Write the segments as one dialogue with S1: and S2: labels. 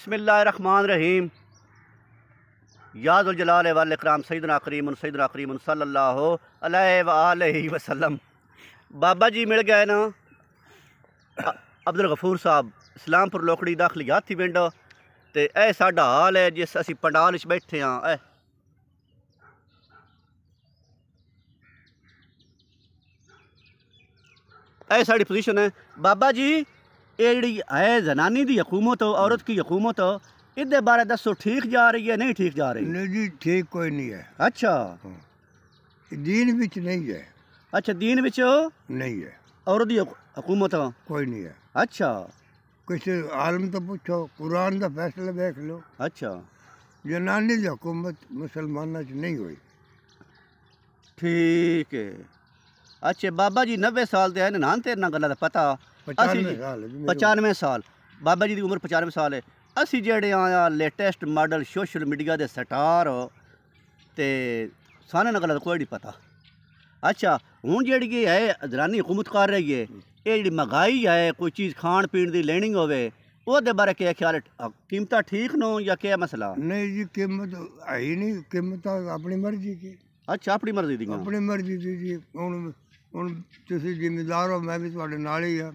S1: रहीम यादुलजलाल वालकराम सईद करीम सईद करीम सल्ला वसलम बाबा जी मिल गए ना अब्दुल गफूर साहब इस्लामपुर लोकड़ी दाखलियात थी पिंड तो यह साढ़ा हाल है जिस असी पंडाल बैठे हाँ ए साड़ी पोजीशन है बाबा जी एड़ी है जनानी की हकूमत हो औरत की हकूमत हो ए बारे दसो ठीक जा रही है नहीं ठीक जा रही नहीं जी ठीक कोई नहीं है अच्छा हाँ। दीन बिच नहीं है अच्छा दीन बिच नहीं है
S2: औरत हकूमत हो कोई नहीं है अच्छा कुछ आलम तो पूछो कुरान का फैसला देख लो अच्छा जनानी की हकूमत मुसलमान च नहीं हुई
S1: ठीक है अच्छा बाबा जी नब्बे साल तो है नान तेरे गल पता
S2: पचानवे
S1: साल बाबा जी की उम्र पचानवे साल है ਅਸੀਂ ਜਿਹੜੇ ਆ ਲੇਟੈਸਟ ਮਾਡਲ ਸੋਸ਼ਲ ਮੀਡੀਆ ਦੇ ਸਟਾਰ ਤੇ ਸਾਨੂੰ ਨਾ ਗਲਤ ਕੋਈ ਨਹੀਂ ਪਤਾ ਅੱਛਾ ਹੁਣ ਜਿਹੜੀ ਹੈ ਅਜ਼ਰਾਨੀ ਹਕੂਮਤ ਕਰ ਰਹੀ ਹੈ ਇਹ ਜਿਹੜੀ ਮਹਿੰਗਾਈ ਹੈ ਕੋਈ ਚੀਜ਼ ਖਾਣ ਪੀਣ ਦੀ ਲੈਣੀ ਹੋਵੇ ਉਹਦੇ ਬਾਰੇ ਕੀ ਖਿਆਲ ਕੀਮਤਾਂ ਠੀਕ ਨੋ ਜਾਂ ਕੀ ਮਸਲਾ
S2: ਨਹੀਂ ਜੀ ਕੀਮਤ ਹੈ ਨਹੀਂ ਕੀਮਤਾਂ ਆਪਣੀ ਮਰਜ਼ੀ ਕੀ
S1: ਅੱਛਾ ਆਪਣੀ ਮਰਜ਼ੀ ਦੀ ਆਪਣੀ
S2: ਮਰਜ਼ੀ ਦੀ ਜੀ ਹੁਣ ਹੁਣ ਤੁਸੀਂ ਜ਼ਿੰਮੇਦਾਰ ਹੋ ਮੈਂ ਵੀ ਤੁਹਾਡੇ ਨਾਲ ਹੀ ਆ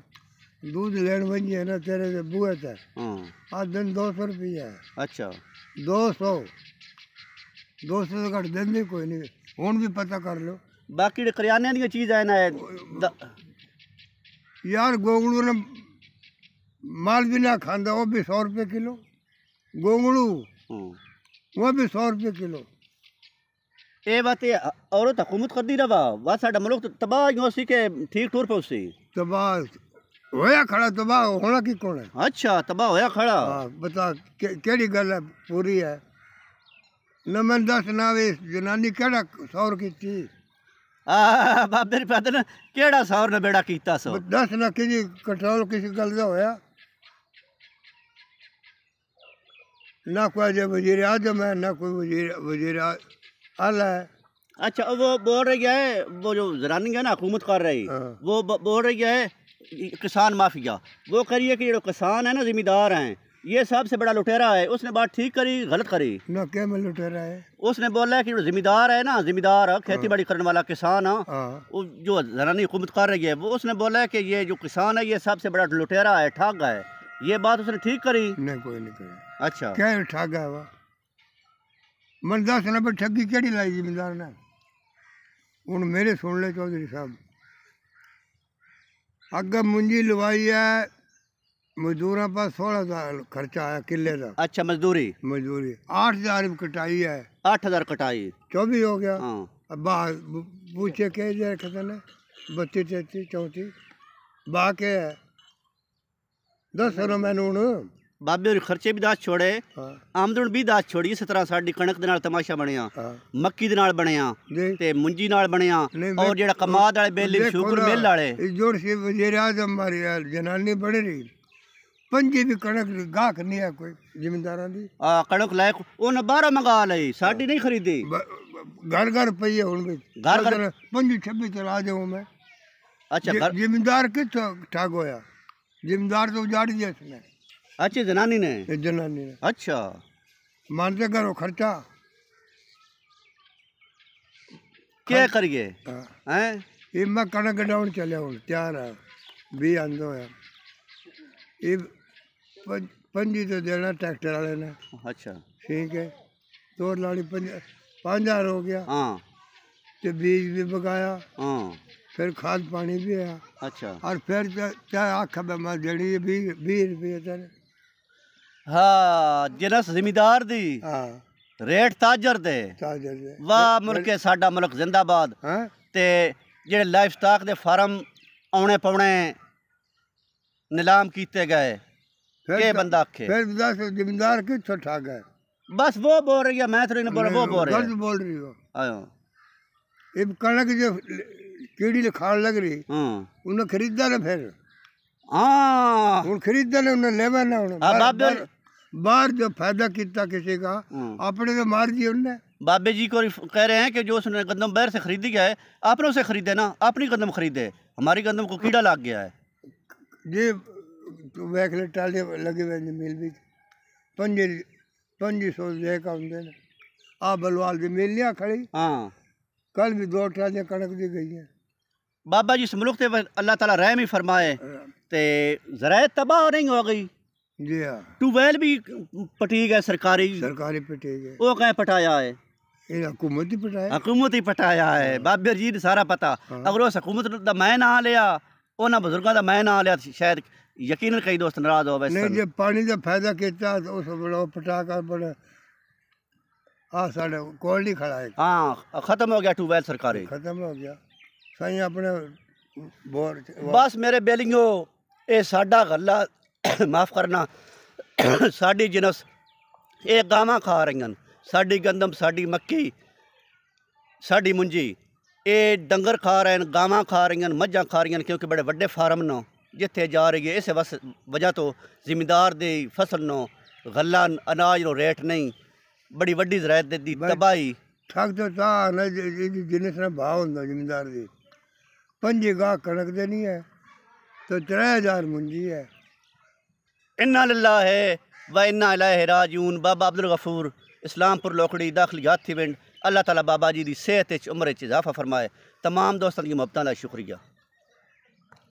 S2: दूध लेन बन है ना तेरे से बुआ तर हाँ। आज दिन दो सौ रुपया है अच्छा दो सौ दो सौ घट दिन भी कोई नहीं हूँ भी पता कर लो बाकी तो करियाने की चीज है ना द... यार गोगड़ू ने माल भी ना खाता वो भी सौ रुपये किलो
S1: गोगड़ू हाँ। वो भी सौ रुपये किलो ये बात है औरत हुकूमत कर दी रहा वह साडा मुल्क तबाह यूँ के ठीक टूर पर उसी तबाह होया खड़ा तबाह तो होना की कौन है अच्छा तबाह तो होया खड़ा हाँ, बता
S2: के, केड़ी गल है पूरी है न मैं दस ना वे जनानी केड़ा सौर की आ बाबे रे पता ना केड़ा सौर ने बेड़ा कीता सो दस ना कंट्रोल किसी गल दा होया ना कोई जो वजीर आजम है ना कोई वजीर वजीर आला है
S1: अच्छा वो बोल रही है वो जो जरानी है ना हुकूमत कर रही हाँ। वो बोल रही है किसान माफिया वो करिए कि जो किसान है ना ज़िम्मेदार हैं ये सबसे बड़ा लुटेरा है उसने बात ठीक करी गलत करी ना क्या मैं लुटेरा है उसने बोला कि जो जिम्मेदार है ना जिम्मेदार खेती हाँ। बाड़ी करने वाला किसान हाँ। वो जो जनानी हुकूमत कर रही है वो उसने बोला कि ये जो किसान है ये सबसे बड़ा लुटेरा है ठग है ये बात उसने ठीक करी नहीं कोई नहीं करी अच्छा क्या
S2: ठग है वह मन दस नंबर ठगी केड़ी लाई जिम्मेदार ने हूँ मेरे सुन ले चौधरी साहब अगर मुंजी लवाई है मजदूर पर सोलह हजार खर्चा आया किले का अच्छा मजदूरी मजदूरी आठ हजार कटाई है आठ हजार कटाई चौबीस हो गया अब बाहर पूछे के जे बत्ती तेती चौंती
S1: बाह के है दस रुपये मैंने हूं ਬਾਬੇ ਹੋਰ ਖਰਚੇ ਵੀ ਦਾਸ ਛੋੜੇ ਆਮਦਨ भी दस हाँ। छोड़ी हाँ। नहीं है कोई जिम्मेदारा दी कणक लायक उन्हें बारह मंगा ली साड़ी हाँ। नहीं खरीदी घर घर पई है उनके घर घर
S2: पंजी छब्बीस चला
S1: जिम्मेदार
S2: तो उजाड़ अच्छा जनानी ने जनानी ने अच्छा मान दे करो खर्चा क्या हाँ। करिए हाँ। हैं ये मैं कणक डाउन चले हूँ तैयार है भी आंदो है ये पंजी तो देना ट्रैक्टर वाले ने अच्छा ठीक है दो लाड़ी पांच हजार हो गया
S1: हाँ तो
S2: बीज भी बकाया हाँ फिर खाद पानी भी है अच्छा और फिर चाहे आख में मैं देनी बीस बीस रुपये तेरे
S1: हाँ ਜਿਨਸ ਜ਼ਿਮੀਦਾਰ ਦੀ ਹਾਂ ਰੇਟ ਤਾਜਰ ਦੇ ਤਾਜਰ ਦੇ ਵਾਹ ਮੁਲਕੇ ਸਾਡਾ ਮੁਲਕ ਜ਼ਿੰਦਾਬਾਦ ਤੇ ਜਿਹੜੇ ਲਾਈਫ ਸਟਾਕ ਦੇ बंदा आखे फिर
S2: जमींदार गए बस वो बोल रही है मैं थोड़ी बोल वो बोल रही है बोल रही हो आयो कणक जो कीड़ी खान लग रही हाँ। उन्हें खरीदा ना फिर हाँ उन खरीदा ने उन्हें लेवा ना उन्हें
S1: बाहर जो फायदा किया किसी का अपने हम्म। तो मार दिए उनने बाबे जी को कह रहे हैं कि जो उसने कदम बाहर से खरीदी गया है आपने उसे खरीदे ना अपनी कदम खरीदे हमारी कदम को कीड़ा लग गया है
S2: जी तो वैकले टाले लगे हुए मिल भी पंजे पंजी सौ लेकर का होंगे आ बलवाल दी मिल लिया खड़ी हाँ कल भी दो टाले कणक दी गई हैं
S1: बाबा जी इस मुल्क से अल्लाह ताला रहम ही फरमाए तो जरा तबाह नहीं हो गई जी हाँ ट्यूबवेल भी पटीक है सरकारी सरकारी पटीक है वो कहें पटाया है हकूमत ही पटाया हकूमत ही पटाया है बाबर जी ने सारा पता अगर उस हकूमत का मैं ना लिया ਉਹਨਾਂ ਬਜ਼ੁਰਗਾਂ ਦਾ ਮੈਂ ਨਾਂ ਲਿਆ ਸ਼ਾਇਦ ਯਕੀਨਨ ਕਈ ਦੋਸਤ ਨਾਰਾਜ਼ ਹੋਵੇ ਨਹੀਂ ਜੇ
S2: ਪਾਣੀ ਦਾ ਫਾਇਦਾ ਕੀਤਾ ਉਸ ਬੜਾ ਪਟਾਕਾ ਬੜਾ ਆ ਸਾਡੇ ਕੋਲ ਨਹੀਂ ਖੜਾ ਹੈ
S1: ਹਾਂ ਖਤਮ ਹੋ ਗਿਆ ਟੂਬੈਲ ਸਰਕਾਰੀ ਖਤਮ ਹੋ ਗਿਆ ਸਾਈਂ ਆਪਣੇ ਬੋਰ ਬਸ ਮੇਰੇ ਬੇਲਿੰਗੋ ਇਹ ਸਾਡਾ ਗੱਲਾ ਮਾਫ ਕਰਨਾ ਸਾਡੀ ਜਨਸ ਇਹ ਗਾਵਾਂ ਖਾ ਰਹੀਆਂ ਹਨ ਸਾਡੀ ਗੰਦਮ ਸਾਡੀ ਮੱਕੀ ਸਾਡੀ ਮੁੰਜੀ ਇਹ ਡੰਗਰ ਖਾ ਰਹੇ ਹਨ ਗਾਵਾਂ ਖਾ ਰਹੀਆਂ ਹਨ ਮੱਝਾਂ ਖਾ ਰਹੀਆਂ ਹਨ ਕਿਉਂਕਿ ਬੜੇ ਵੱਡੇ ਫਾਰਮ ਨੋ ਜਿੱਥੇ ਜਾ ਰਹੀ ਹੈ ਇਸੇ ਵਸ ਵਜ੍ਹਾ ਤੋਂ ਜ਼ਿਮੀਂਦਾਰ ਦੀ ਫਸਲ ਨੋ ਗੱਲਾ ਅਨਾਜ ਨੋ ਰੇਟ ਨਹੀਂ ਬੜੀ ਵੱਡੀ ਜ਼ਰਾਇਤ ਦੀ ਤਬਾਹੀ ਠੱਗ ਤੋਂ ਤਾਂ
S2: ਨਾ ਜਿੰਨੇ ਸਨ ਭਾਅ ਹੁੰਦਾ ਜ਼ਿਮੀਂਦਾਰ ਦੀ ਪੰਜੇ ਗਾ ਕਣਕ ਦੇ ਨਹੀਂ ਹੈ तो त्रै हज़ार मुंजी है
S1: इन्ना लाला है व इन्ना राजून बाबा अब्दुल गफूर इस्लामपुर लोकड़ी दाखिल हाथी पिंड अल्लाह ताला बाबा जी की सेहत उम्र इजाफा फरमाए तमाम दोस्तों की मुबता का शुक्रिया